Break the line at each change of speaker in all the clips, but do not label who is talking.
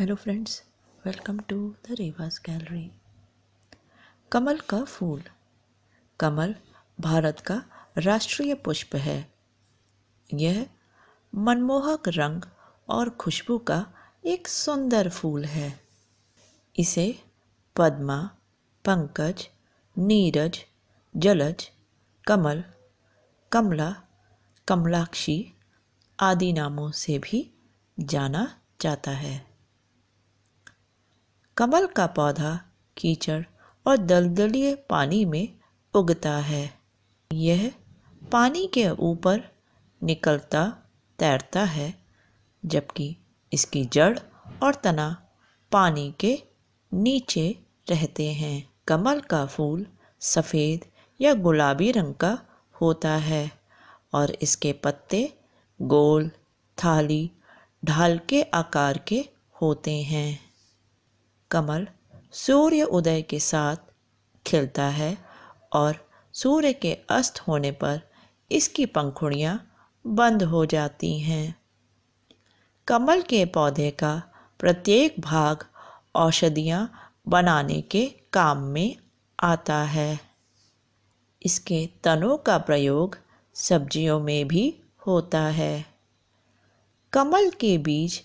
hello friends welcome to the Revas gallery कमल का फूल कमल भारत का राष्ट्रीय पुष्प है यह मनमोहक रंग और खुशबू का एक सुंदर फूल है इसे पद्मा पंकज नीरज जलज कमल कमला कमलाक्षी आदि नामों से भी जाना जाता है कमल का पौधा कीचड़ और दलदलीय पानी में उगता है यह पानी के ऊपर निकलता तैरता है जबकि इसकी जड़ और तना पानी के नीचे रहते हैं कमल का फूल सफ़ेद या गुलाबी रंग का होता है और इसके पत्ते गोल थाली ढाल के आकार के होते हैं कमल सूर्य उदय के साथ खिलता है और सूर्य के अस्त होने पर इसकी पंखुड़ियाँ बंद हो जाती हैं कमल के पौधे का प्रत्येक भाग औषधियाँ बनाने के काम में आता है इसके तनों का प्रयोग सब्जियों में भी होता है कमल के बीज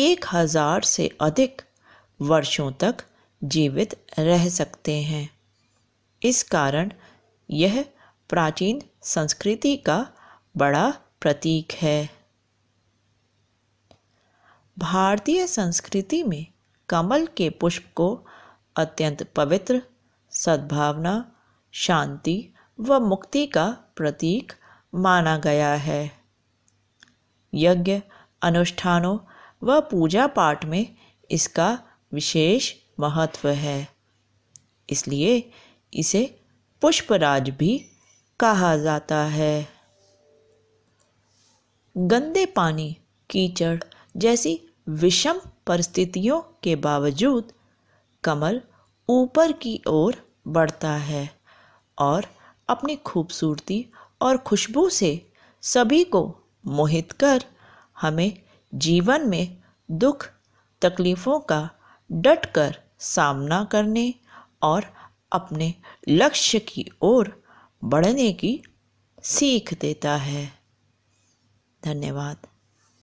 एक हज़ार से अधिक वर्षों तक जीवित रह सकते हैं इस कारण यह प्राचीन संस्कृति का बड़ा प्रतीक है भारतीय संस्कृति में कमल के पुष्प को अत्यंत पवित्र सद्भावना शांति व मुक्ति का प्रतीक माना गया है यज्ञ अनुष्ठानों व पूजा पाठ में इसका विशेष महत्व है इसलिए इसे पुष्पराज भी कहा जाता है गंदे पानी कीचड़ जैसी विषम परिस्थितियों के बावजूद कमल ऊपर की ओर बढ़ता है और अपनी खूबसूरती और खुशबू से सभी को मोहित कर हमें जीवन में दुख तकलीफ़ों का डट कर सामना करने और अपने लक्ष्य की ओर बढ़ने की सीख देता है धन्यवाद